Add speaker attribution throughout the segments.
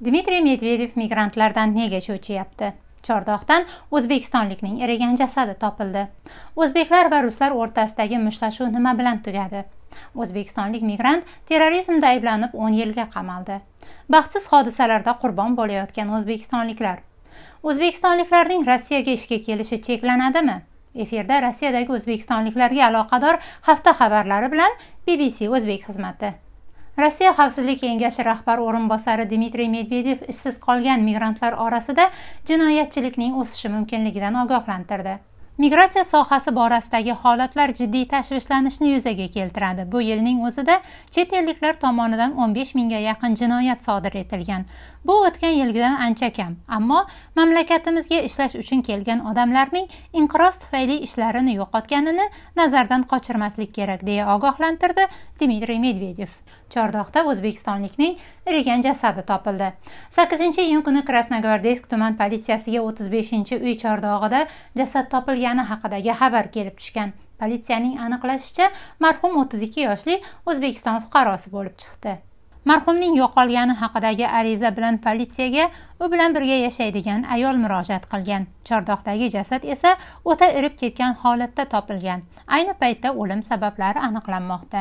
Speaker 1: dmitriy medvedev migrantlardan nega cho'chiyapti chordoqdan o'zbekistonlikning erigan jasadi topildi o'zbeklar va ruslar o'rtasidagi mushtlashuv nima bilan tugadi o'zbekistonlik migrant terrorizmda ayblanib 10 yilga qamaldi baxtsiz hodisalarda qurbon bo'layotgan o'zbekistonliklar o'zbekistonliklarning rossiyaga ishga kelishi cheklanadimi efirda rossiyadagi o'zbekistonliklarga aloqador hafta xabarlari bilan bbc o'zbek xizmati rossiya xavfsizlik kengashi rahbari o'rinbosari dmitriy medvedev ishsiz qolgan migrantlar orasida jinoyatchilikning o'sishi mumkinligidan ogohlantirdi migratsiya sohasi borasidagi holatlar jiddiy tashvishlanishni yuzaga keltiradi bu yilning o'zida chet elliklar tomonidan 15 mingga yaqin jinoyat sodir etilgan bu o'tgan yilgidan ancha kam ammo mamlakatimizga ishlash uchun kelgan odamlarning inqiroz tufayli ishlarini yo'qotganini nazardan qochirmaslik kerak deya ogohlantirdi dmitriy medvedev chordoqda o'zbekistonlikning irigan jasadi topildi 8 iyun kuni krasnogvardeysk tuman politsiyasiga 35 uy chordog'ida jasad topilgan qilgani haqidagi xabar kelib tushgan politsiyaning aniqlashicha marhum 32 yoshli o'zbekiston fuqarosi bo'lib chiqdi marhumning yo'qolgani haqidagi ariza bilan politsiyaga u bilan birga yashaydigan ayol murojaat qilgan chordoqdagi jasad esa o'ta irib ketgan holatda topilgan ayni paytda o'lim sabablari aniqlanmoqda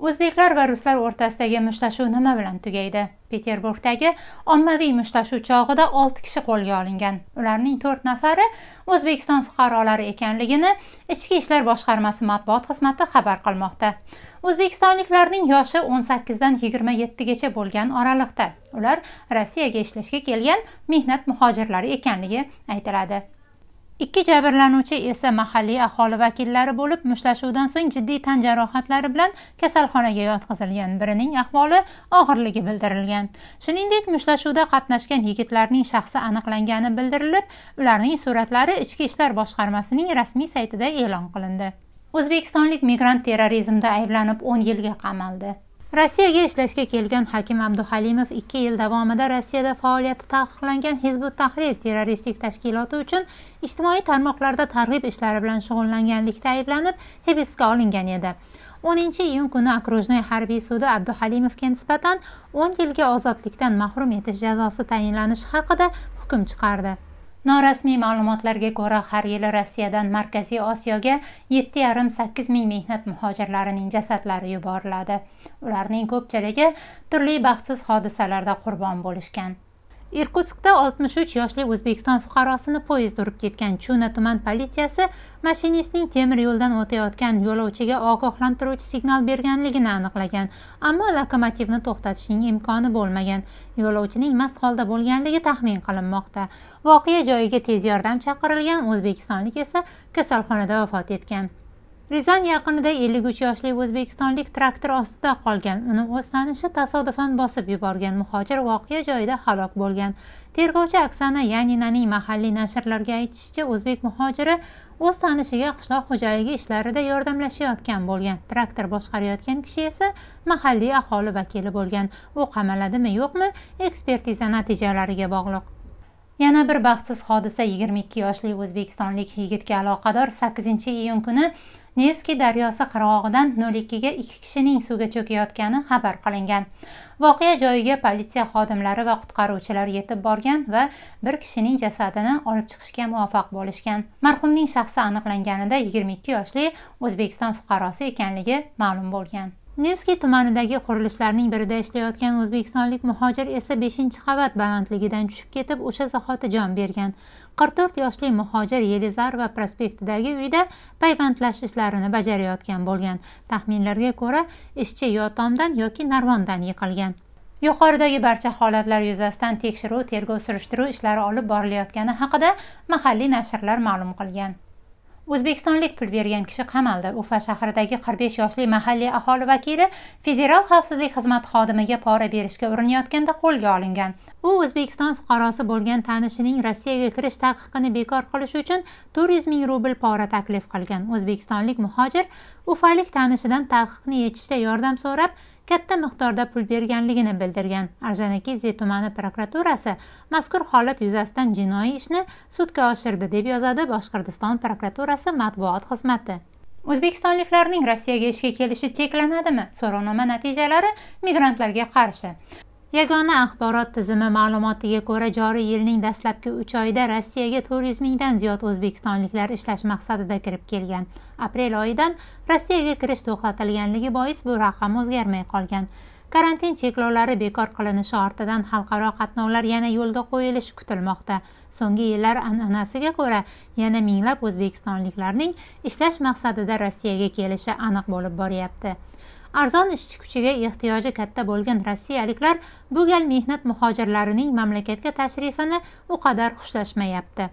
Speaker 1: o'zbeklar va ruslar o'rtasidagi mushtlashuv nima bilan tugaydi peterburgdagi ommaviy mushtlashuv chog'ida 6 kishi qo'lga olingan ularning 4 nafari o'zbekiston fuqarolari ekanligini ichki ishlar boshqarmasi matbuot xizmati xabar qilmoqda o'zbekistonliklarning yoshi 18 dan 27 gacha bo'lgan oraliqda ular rossiyaga ishlashga kelgan mehnat muhojirlari ekanligi aytiladi ikki jabrlanuvchi esa mahalliy aholi vakillari bo'lib mushtlashuvdan so'ng jiddiy tan jarohatlari bilan kasalxonaga yotqizilgan birining ahvoli og'irligi bildirilgan shuningdek mushtlashuvda qatnashgan yigitlarning shaxsi aniqlangani bildirilib ularning suratlari ichki ishlar boshqarmasining rasmiy saytida e'lon qilindi o'zbekistonlik migrant terrorizmda ayblanib 10 yilga qamaldi rossiyaga ishlashga kelgan hakim abduhalimov ikki yil davomida rossiyada faoliyati taqiqlangan hizbu tahrir terroristik tashkiloti uchun ijtimoiy tarmoqlarda targ'ib ishlari bilan shug'ullanganlikda ayblanib hibsga olingan edi o'ninchi iyun kuni okrujnoy harbiy sudi abduhalimovga nisbatan o'n yilga ozodlikdan mahrum etish jazosi tayinlanishi haqida hukm chiqardi norasmiy ma'lumotlarga ko'ra har yili rossiyadan markaziy osiyoga 7,5-8 ming mehnat muhojirlarining jasadlari yuboriladi ularning ko'pchiligi turli baxtsiz hodisalarda qurbon bo'lishgan irkutskda 63 yoshli o'zbekiston fuqarosini poyezd urib ketgan Чуна tuman politsiyasi mashinistning temir юлдан o'tayotgan yo'lovchiga ogohlantiruvchi signal berganligini aniqlagan ammo lokomotivni to'xtatishning imkoni bo'lmagan yo'lovchining mast holda bo'lganligi taxmin qilinmoqda voqea joyiga tez yordam chaqirilgan o'zbekistonlik esa kasalxonada vafot etgan Rizan yaqinida 53 yoshli o'zbekistonlik traktor ostida qolgan. Uni o'z tanishi tasodifan bosib yuborgan muhojir voqea joyida halok bo'lgan. Tergovchi Aksana Yaninaning mahalliy nashrlarga aytishicha, o'zbek muhojiri o'z tanishiga qishloq xo'jaligi ishlarida yordamlashayotgan bo'lgan. Traktor boshqarayotgan kishi esa mahalliy aholi vakili bo'lgan. U qamaladimi, yo'qmi? Ekspertiza natijalariga bog'liq. Yana bir baxtsiz hodisa 22 yoshli o'zbekistonlik yigitga aloqador 8 iyun kuni nevskiy daryosi qirg'og'idan 02 ga 2 kishining suvga cho'kayotgani xabar qilingan voqea joyiga politsiya xodimlari va qutqaruvchilar yetib borgan va bir kishining jasadini olib chiqishga muvaffaq bo'lishgan marhumning shaxsi aniqlanganida 22 yoshli o'zbekiston fuqarosi ekanligi ma'lum bo'lgan nevskiy tumanidagi qurilishlarning birida ishlayotgan o'zbekistonlik muhojir esa 5 qavat balandligidan tushib ketib o'sha zahoti jon bergan qirq to'rt yoshli muhojir yelizarova prospektidagi uyda payvandlash ishlarini bajarayotgan bo'lgan taxminlarga ko'ra ishchi yo tomdan yoki narvondan yiqilgan yuqoridagi barcha holatlar yuzasidan tekshiruv tergov surishtiruv ishlari olib borilayotgani haqida mahalliy nashrlar ma'lum qilgan o'zbekistonlik pul bergan kishi qamaldi ufa shahridagi 45 yoshli mahalliy aholi vakili federal xavfsizlik xizmati xodimiga pora berishga urinayotganda qo'lga olingan u o'zbekiston fuqarosi bo'lgan tanishining rossiyaga kirish taqiqini bekor qilish uchun to'rt yuz ming rubl pora taklif qilgan o'zbekistonlik muhojir ufalik tanishidan taqiqni yechishda yordam so'rab katta miqdorda pul berganligini bildirgan arjanakizi tumani prokuraturasi mazkur holat yuzasidan jinoiy ishni sudga oshirdi deb yozadi boshqirdiston prokuraturasi matbuot xizmati o'zbekistonliklarning rossiyaga ishga kelishi cheklanadimi so'rovnoma natijalari migrantlarga qarshi Yagona axborot tizimi ma'lumotiga ko'ra, joriy yilning dastlabki 3 oyida Rossiyaga 400 mingdan ziyod o'zbekistonliklar ishlash maqsadida kirib kelgan. Aprel oyidan Rossiyaga kirish to'xtatilganligi bois bu raqam o'zgarmay qolgan. Karantin cheklovlari bekor qilinishi ortidan xalqaro qatnovlar yana yo'lga qo'yilishi kutilmoqda. So'nggi yillar an'anasiga ko'ra, yana minglab o'zbekistonliklarning ishlash maqsadida Rossiyaga kelishi aniq bo'lib boryapti. arzon ishchi kuchiga ehtiyoji katta bo'lgan rossiyaliklar bu gal mehnat muhojirlarining mamlakatga tashrifini u qadar xushlashmayapti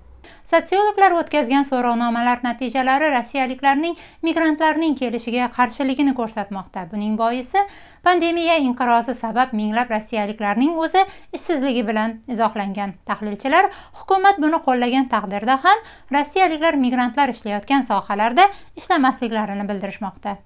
Speaker 1: sotsiologlar o'tkazgan so'rovnomalar natijalari rossiyaliklarning migrantlarning kelishiga qarshiligini ko'rsatmoqda buning boisi pandemiya inqirozi sabab minglab rossiyaliklarning o'zi ishsizligi bilan izohlangan tahlilchilar hukumat buni qo'llagan taqdirda ham rossiyaliklar migrantlar ishlayotgan sohalarda ishlamasliklarini bildirishmoqda